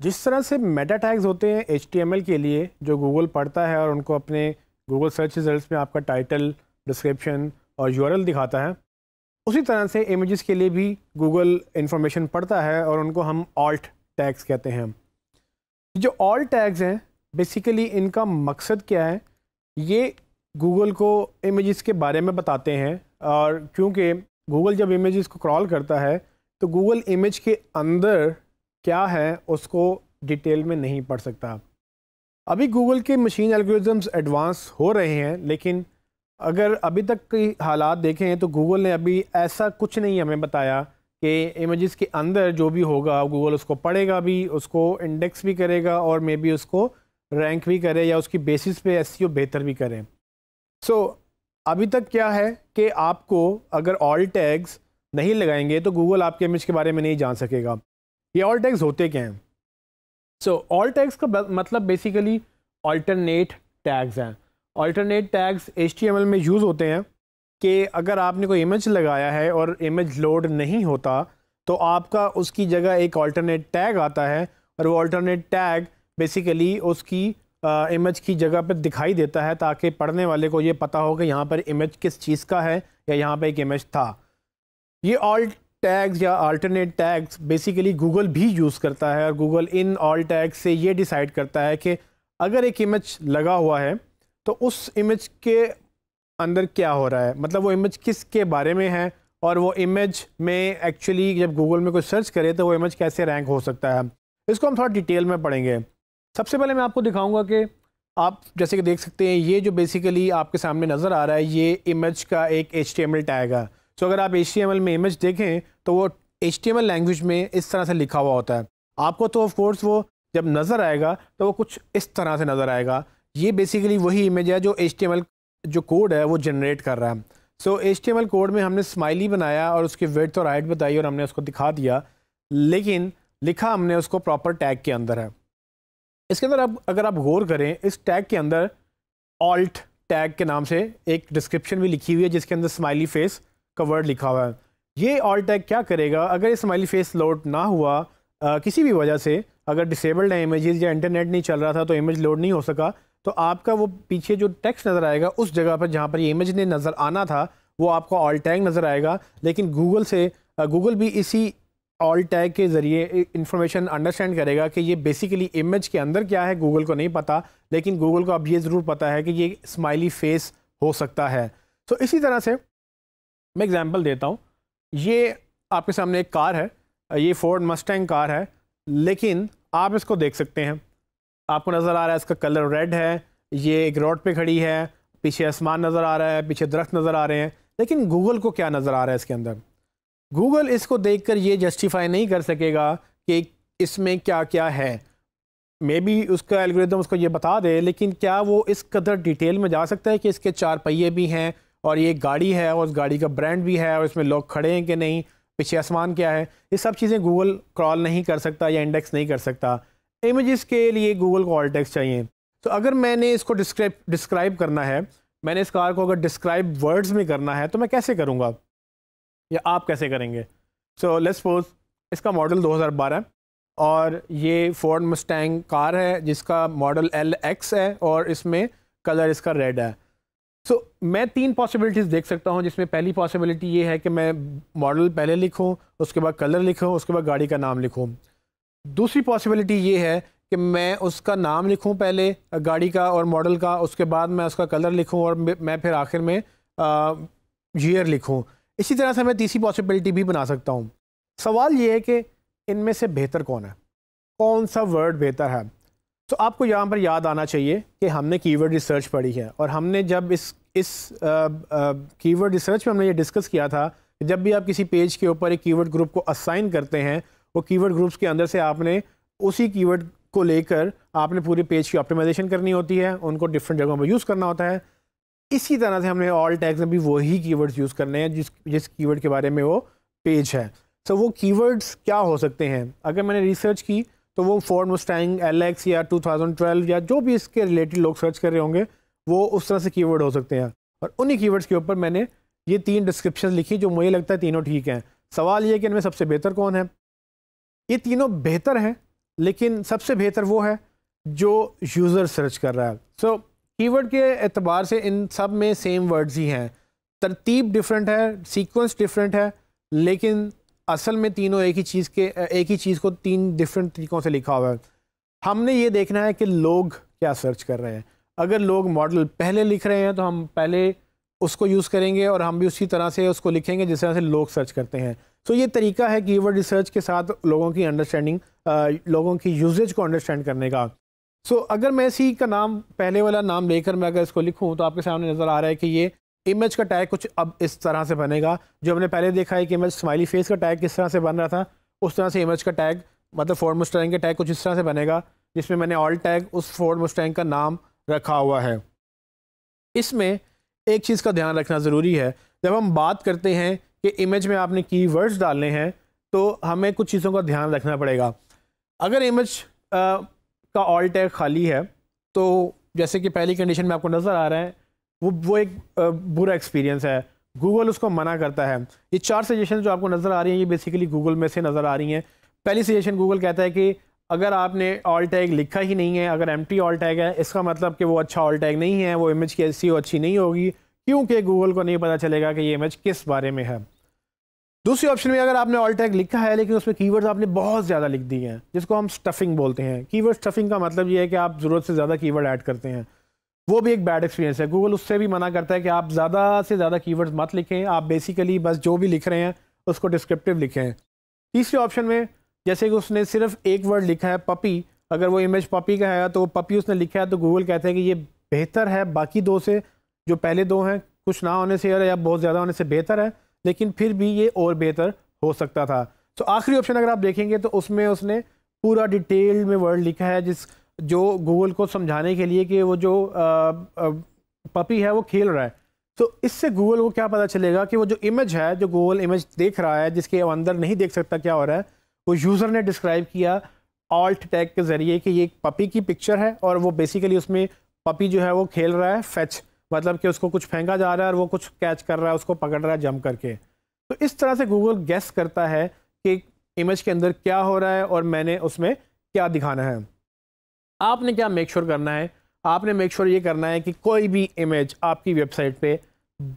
जिस तरह से मेटा टैग्स होते हैं एच के लिए जो गूगल पढ़ता है और उनको अपने गूगल सर्च रिजल्ट में आपका टाइटल डिस्क्रिप्शन और यू दिखाता है उसी तरह से इमेज़ के लिए भी गूगल इन्फॉर्मेशन पढ़ता है और उनको हम ऑल्ट टैग्स कहते हैं जो ऑल्ट टैग्स हैं बेसिकली इनका मकसद क्या है ये गूगल को इमेज़ के बारे में बताते हैं और क्योंकि गूगल जब इमेज़ को क्रॉल करता है तो गूगल इमेज के अंदर क्या है उसको डिटेल में नहीं पढ़ सकता अभी गूगल के मशीन एल्गोरिथम्स एडवांस हो रहे हैं लेकिन अगर अभी तक की हालात देखें तो गूगल ने अभी ऐसा कुछ नहीं हमें बताया कि इमेजेस के अंदर जो भी होगा गूगल उसको पढ़ेगा भी उसको इंडेक्स भी करेगा और मे बी उसको रैंक भी करे या उसकी बेसिस पे एस e बेहतर भी करें सो so, अभी तक क्या है कि आपको अगर ऑल टैग्स नहीं लगाएंगे तो गूगल आपके इमेज के बारे में नहीं जान सकेगा ये ऑल टैग्स होते क्या हैं सो ऑल टैक्स का मतलब बेसिकली ऑल्टरनेट टैग्स हैं ऑल्टरनेट टैग्स एच में यूज़ होते हैं कि अगर आपने कोई इमेज लगाया है और इमेज लोड नहीं होता तो आपका उसकी जगह एक ऑल्टरनेट टैग आता है और वो ऑल्टरनेट टैग बेसिकली उसकी इमेज की जगह पर दिखाई देता है ताकि पढ़ने वाले को ये पता हो कि यहाँ पर इमेज किस चीज़ का है या यहाँ पर एक इमेज था ये ऑल्ट टैग्स या अल्टरनेट टैग्स बेसिकली गूगल भी यूज़ करता है और गूगल इन ऑल टैग्स से ये डिसाइड करता है कि अगर एक इमेज लगा हुआ है तो उस इमेज के अंदर क्या हो रहा है मतलब वो इमेज किस के बारे में है और वो इमेज में एक्चुअली जब गूगल में कोई सर्च करे तो वो इमेज कैसे रैंक हो सकता है इसको हम थोड़ा डिटेल में पढ़ेंगे सबसे पहले मैं आपको दिखाऊँगा कि आप जैसे कि देख सकते हैं ये जो बेसिकली आपके सामने नज़र आ रहा है ये इमेज का एक एच टैग है सो तो अगर आप एच में इमेज देखें तो वो एच लैंग्वेज में इस तरह से लिखा हुआ होता है आपको तो ऑफकोर्स वो जब नज़र आएगा तो वो कुछ इस तरह से नज़र आएगा ये बेसिकली वही इमेज है जो एच जो कोड है वो जनरेट कर रहा है सो एच कोड में हमने स्माइली बनाया और उसकी वेट और हाइट बताई और हमने उसको दिखा दिया लेकिन लिखा हमने उसको प्रॉपर टैग के अंदर है इसके अंदर अब अगर आप गौर करें इस टैग के अंदर ऑल्ट टैग के नाम से एक डिस्क्रिप्शन भी लिखी हुई है जिसके अंदर स्माइली फेस का वर्ड लिखा हुआ है ये ऑल टैग क्या करेगा अगर स्माइली फेस लोड ना हुआ आ, किसी भी वजह से अगर डिसेबल्ड है इमेजेस या इंटरनेट नहीं चल रहा था तो इमेज लोड नहीं हो सका तो आपका वो पीछे जो टेक्स्ट नज़र आएगा उस जगह पर जहाँ पर ये इमेज ने नज़र आना था वो आपको ऑल टैग नज़र आएगा लेकिन गूगल से गूगल भी इसी ऑल टैग के ज़रिए इन्फॉर्मेशन अंडरस्टैंड करेगा कि ये बेसिकली इमेज के अंदर क्या है गूगल को नहीं पता लेकिन गूगल को अब ये ज़रूर पता है कि ये स्माइली फेस हो सकता है तो इसी तरह से मैं एग्जांपल देता हूँ ये आपके सामने एक कार है ये फोर्ड मस्टैंग कार है लेकिन आप इसको देख सकते हैं आपको नज़र आ रहा है इसका कलर रेड है ये एक रोड पे खड़ी है पीछे आसमान नज़र आ रहा है पीछे दरख्त नज़र आ रहे हैं लेकिन गूगल को क्या नज़र आ रहा है इसके अंदर गूगल इसको देख कर ये जस्टिफाई नहीं कर सकेगा कि इसमें क्या क्या है मे बी उसका एल्गोरिदम उसको ये बता दे लेकिन क्या वो इस कदर डिटेल में जा सकता है कि इसके चार पहिए भी हैं और ये गाड़ी है और उस गाड़ी का ब्रांड भी है और इसमें लोग खड़े हैं कि नहीं पीछे आसमान क्या है ये सब चीज़ें गूगल क्रॉल नहीं कर सकता या इंडेक्स नहीं कर सकता इमेज़ के लिए गूगल को ऑल्टेक्स चाहिए तो अगर मैंने इसको डिस्क्राइब डिस्क्राइब करना है मैंने इस कार को अगर डिस्क्राइब वर्ड्स में करना है तो मैं कैसे करूँगा या आप कैसे करेंगे सो लेट्स सपोज इसका मॉडल 2012 और ये फोर्ड मस्टैंग कार है जिसका मॉडल एल एक्स है और इसमें कलर इसका रेड है सो so, मैं तीन पॉसिबिलिटीज़ देख सकता हूँ जिसमें पहली पॉसिबिलिटी ये है कि मैं मॉडल पहले लिखूँ उसके बाद कलर लिखूँ उसके बाद गाड़ी का नाम लिखूँ दूसरी पॉसिबिलिटी ये है कि मैं उसका नाम लिखूँ पहले गाड़ी का और मॉडल का उसके बाद मैं उसका कलर लिखूँ और मैं फिर आखिर में ईयर लिखूँ इसी तरह से मैं तीसरी पॉसिबिलिटी भी बना सकता हूँ सवाल ये है कि इनमें से बेहतर कौन है कौन सा वर्ड बेहतर है तो आपको यहाँ पर याद आना चाहिए कि हमने कीवर्ड रिसर्च पढ़ी है और हमने जब इस इस कीवर्ड रिसर्च में हमने ये डिस्कस किया था कि जब भी आप किसी पेज के ऊपर एक कीवर्ड ग्रुप को असाइन करते हैं वो कीवर्ड ग्रुप्स के अंदर से आपने उसी कीवर्ड को लेकर आपने पूरे पेज की ऑप्टिमाइजेशन करनी होती है उनको डिफरेंट जगहों पर यूज़ करना होता है इसी तरह से हमने ऑल टैग्स में भी वही कीवर्ड्स यूज़ करने हैं जिस जिस कीवर्ड के बारे में वो पेज है सो so, वो कीवर्ड्स क्या हो सकते हैं अगर मैंने रिसर्च की तो वो फोर्ड मुस्टैंग एलेक्स या 2012 या जो भी इसके रिलेटेड लोग सर्च कर रहे होंगे वो उस तरह से कीवर्ड हो सकते हैं और उन्हीं कीवर्ड्स के ऊपर मैंने ये तीन डिस्क्रिप्शन लिखी जो मुझे लगता है तीनों ठीक हैं सवाल ये कि इनमें सबसे बेहतर कौन है ये तीनों बेहतर हैं लेकिन सबसे बेहतर वो है जो यूज़र सर्च कर रहा है सो so, कीवर्ड के एतबार से इन सब में सेम वर्ड्स ही हैं तरतीब डिफरेंट है सीक्वेंस डिफरेंट है लेकिन असल में तीनों एक ही चीज़ के एक ही चीज़ को तीन डिफरेंट तरीक़ों से लिखा हुआ है हमने ये देखना है कि लोग क्या सर्च कर रहे हैं अगर लोग मॉडल पहले लिख रहे हैं तो हम पहले उसको यूज़ करेंगे और हम भी उसी तरह से उसको लिखेंगे जिस तरह से लोग सर्च करते हैं तो ये तरीका है कीवर्ड रिसर्च के साथ लोगों की अंडरस्टैंडिंग लोगों की यूजेज को अंडरस्टैंड करने का सो अगर मैं इसी का नाम पहले वाला नाम लेकर मैं अगर इसको लिखूँ तो आपके सामने नज़र आ रहा है कि ये इमेज का टैग कुछ अब इस तरह से बनेगा जो हमने पहले देखा है कि इमेज स्माइली फेस का टैग किस तरह से बन रहा था उस तरह से इमेज का टैग मतलब फोर्ड मुस्टैंग का टैग कुछ इस तरह से बनेगा जिसमें मैंने ऑल टैग उस फोर्ड मुस्टैंग का नाम रखा हुआ है इसमें एक चीज़ का ध्यान रखना ज़रूरी है जब हम बात करते हैं कि इमेज में आपने की वर्ड्स डालने हैं तो हमें कुछ चीज़ों का ध्यान रखना पड़ेगा अगर इमेज का ऑल टैग खाली है तो जैसे कि पहली कंडीशन में आपको नज़र आ रहा है वो वो एक बुरा एक्सपीरियंस है गूगल उसको मना करता है ये चार सजेशन जो आपको नज़र आ रही हैं ये बेसिकली गूगल में से नज़र आ रही हैं पहली सजेशन गूगल कहता है कि अगर आपने ऑल टैग लिखा ही नहीं है अगर एम टी ऑल टैग है इसका मतलब कि वो अच्छा ऑल टैग नहीं है वो इमेज की ऐसी अच्छी नहीं होगी क्योंकि गूगल को नहीं पता चलेगा कि ये इमेज किस बारे में है दूसरी ऑप्शन में अगर आपने ऑल टैग लिखा है लेकिन उसमें कीवर्ड्स आपने बहुत ज़्यादा लिख दिए हैं जिसको हम स्टफिंग बोलते हैं कीवर्ड स्टफिंग का मतलब ये है कि आप ज़रूरत से ज़्यादा कीवर्ड ऐड करते हैं वो भी एक बैड एक्सपीरियंस है गूगल उससे भी मना करता है कि आप ज़्यादा से ज़्यादा कीवर्ड्स मत लिखें आप बेसिकली बस जो भी लिख रहे हैं उसको डिस्क्रिप्टिव लिखें तीसरे ऑप्शन में जैसे कि उसने सिर्फ एक वर्ड लिखा है पपी अगर वो इमेज पपी का है तो पपी उसने लिखा है तो गूगल कहते हैं कि ये बेहतर है बाकी दो से जो पहले दो हैं कुछ ना होने से या बहुत ज़्यादा होने से बेहतर है लेकिन फिर भी ये और बेहतर हो सकता था तो आखिरी ऑप्शन अगर आप देखेंगे तो उसमें उसने पूरा डिटेल में वर्ड लिखा है जिस जो गूगल को समझाने के लिए कि वो जो पपी है वो खेल रहा है तो इससे गूगल को क्या पता चलेगा कि वो जो इमेज है जो गूगल इमेज देख रहा है जिसके अंदर नहीं देख सकता क्या हो रहा है वो यूज़र ने डिस्क्राइब किया ऑल्ट टैग के ज़रिए कि ये एक पपी की पिक्चर है और वो बेसिकली उसमें पपी जो है वो खेल रहा है फैच मतलब कि उसको कुछ फेंका जा रहा है और वो कुछ कैच कर रहा है उसको पकड़ रहा है जम करके तो इस तरह से गूगल गैस करता है कि इमेज के अंदर क्या हो रहा है और मैंने उसमें क्या दिखाना है आपने क्या मेक श्योर sure करना है आपने मेक श्योर sure ये करना है कि कोई भी इमेज आपकी वेबसाइट पे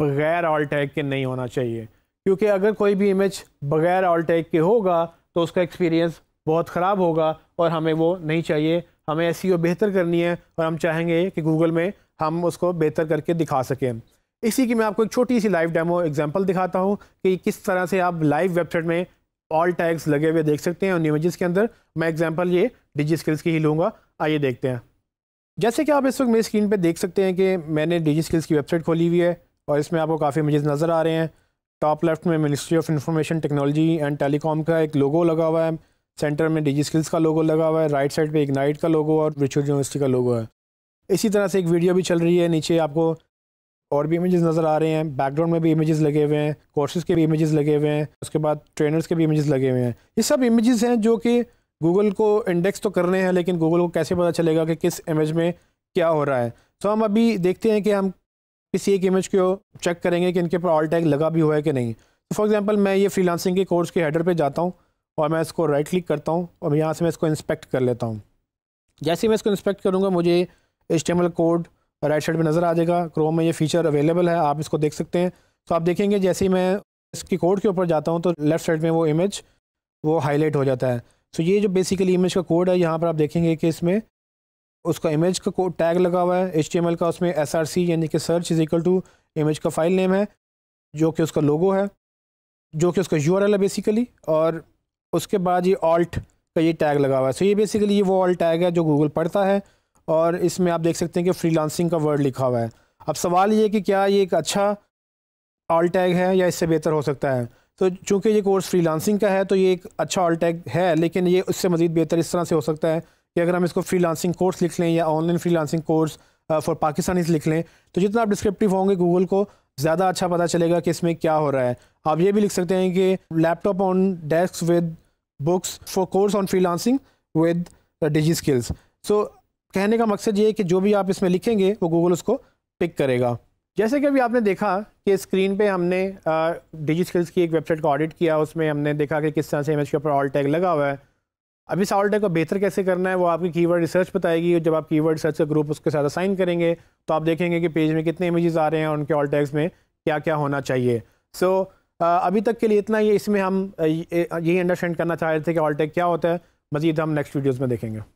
बगैर ऑल टैग के नहीं होना चाहिए क्योंकि अगर कोई भी इमेज बगैर ऑल टैग के होगा तो उसका एक्सपीरियंस बहुत ख़राब होगा और हमें वो नहीं चाहिए हमें वो e बेहतर करनी है और हम चाहेंगे कि गूगल में हम उसको बेहतर करके दिखा सकें इसी की मैं आपको एक छोटी सी लाइव डेमो एग्जांपल दिखाता हूँ कि किस तरह से आप लाइव वेबसाइट में ऑल टैग्स लगे हुए देख सकते हैं उन इमेजेस के अंदर मैं एग्जांपल ये डिजी स्किल्स की ही लूँगा आइए देखते हैं जैसे कि आप इस वक्त मेरी स्क्रीन पर देख सकते हैं कि मैंने डिजी स्किल्स की वेबसाइट खोली हुई है और इसमें आपको काफ़ी इमेजेस नज़र आ रहे हैं टॉप लेफ्ट में ministry of information technology and telecom का एक लोगो लगा हुआ है सेंटर में डिजी स्किल्स का लोगो लगा हुआ है राइट साइड पे इग्नाइट का लोगो और रिचुअल यूनिवर्सिटी का लोगो है इसी तरह से एक वीडियो भी चल रही है नीचे आपको और भी इमेजेस नज़र आ रहे हैं बैकग्राउंड में भी इमेजेस लगे हुए हैं कोर्सेज के भी इमेजेस लगे हुए हैं उसके बाद ट्रेनर्स के भी इमेजेस लगे हुए हैं ये सब इमेजेस हैं जो कि गूगल को इंडेक्स तो करने हैं लेकिन गूगल को कैसे पता चलेगा कि किस इमेज में क्या हो रहा है सो हम अभी देखते हैं कि हम किसी एक इमेज को चेक करेंगे कि इनके ऊपर ऑल टैग लगा भी हुआ है कि नहीं तो फॉर एग्जांपल मैं ये फ्रीलांसिंग के कोर्स के हेडर पे जाता हूँ और मैं इसको राइट क्लिक करता हूँ और यहाँ से मैं इसको इंस्पेक्ट कर लेता हूँ जैसे ही मैं इसको इंस्पेक्ट करूँगा मुझे एच कोड राइट साइड में नज़र आ जाएगा क्रोम में ये फीचर अवेलेबल है आप इसको देख सकते हैं तो आप देखेंगे जैसे ही मैं इसकी कोड के ऊपर जाता हूँ तो लेफ़्ट साइड में वो इमेज वो हाईलाइट हो जाता है सो ये जो बेसिकली इमेज का कोड है यहाँ पर आप देखेंगे कि इसमें उसका इमेज का कोड टैग लगा हुआ है एच का उसमें एस यानी कि search is equal to image का फाइल नेम है जो कि उसका लोगो है जो कि उसका यू है बेसिकली और उसके बाद ये ऑल्ट का ये टैग लगा हुआ है सो ये बेसिकली ये वो ऑल्ट टैग है जो गूगल पढ़ता है और इसमें आप देख सकते हैं कि लांसिंग का वर्ड लिखा हुआ है अब सवाल ये कि क्या ये एक अच्छा ऑल टैग है या इससे बेहतर हो सकता है तो चूँकि ये कोर्स फ्रीलांसिंग का है तो ये एक अच्छा ऑल टैग है लेकिन ये उससे मज़ीद बेहतर इस तरह से हो सकता है कि अगर हम इसको फ्रीलांसिंग कोर्स लिख लें या online freelancing course for Pakistanis लिख लें तो जितना आप डिस्क्रिप्टिव होंगे गूगल को ज़्यादा अच्छा पता चलेगा कि इसमें क्या हो रहा है आप ये भी लिख सकते हैं कि laptop on desk with books for course on lancing with digi skills so कहने का मकसद ये है कि जो भी आप इसमें लिखेंगे वो गूगल उसको पिक करेगा जैसे कि अभी आपने देखा कि स्क्रीन पे हमने डिजी स्किल्स की एक वेबसाइट का ऑडिट किया उसमें हमने देखा कि किस तरह से इमेज के ऊपर ऑल टैग लगा हुआ है अब इस ऑल टैग को बेहतर कैसे करना है वो आपकी कीवर्ड रिसर्च बताएगी और जब आप कीवर्ड रिसर्च का ग्रुप उसके साथ असाइन करेंगे तो आप देखेंगे कि पेज में कितने इमेजेस आ रहे हैं और उनके ऑल टैग्स में क्या क्या होना चाहिए सो so, अभी तक के लिए इतना ही इसमें हम यही अंडरस्टैंड करना चाह रहे थे कि ऑल टैग क्या होता है मज़ीद हम नेक्स्ट वीडियोज़ में देखेंगे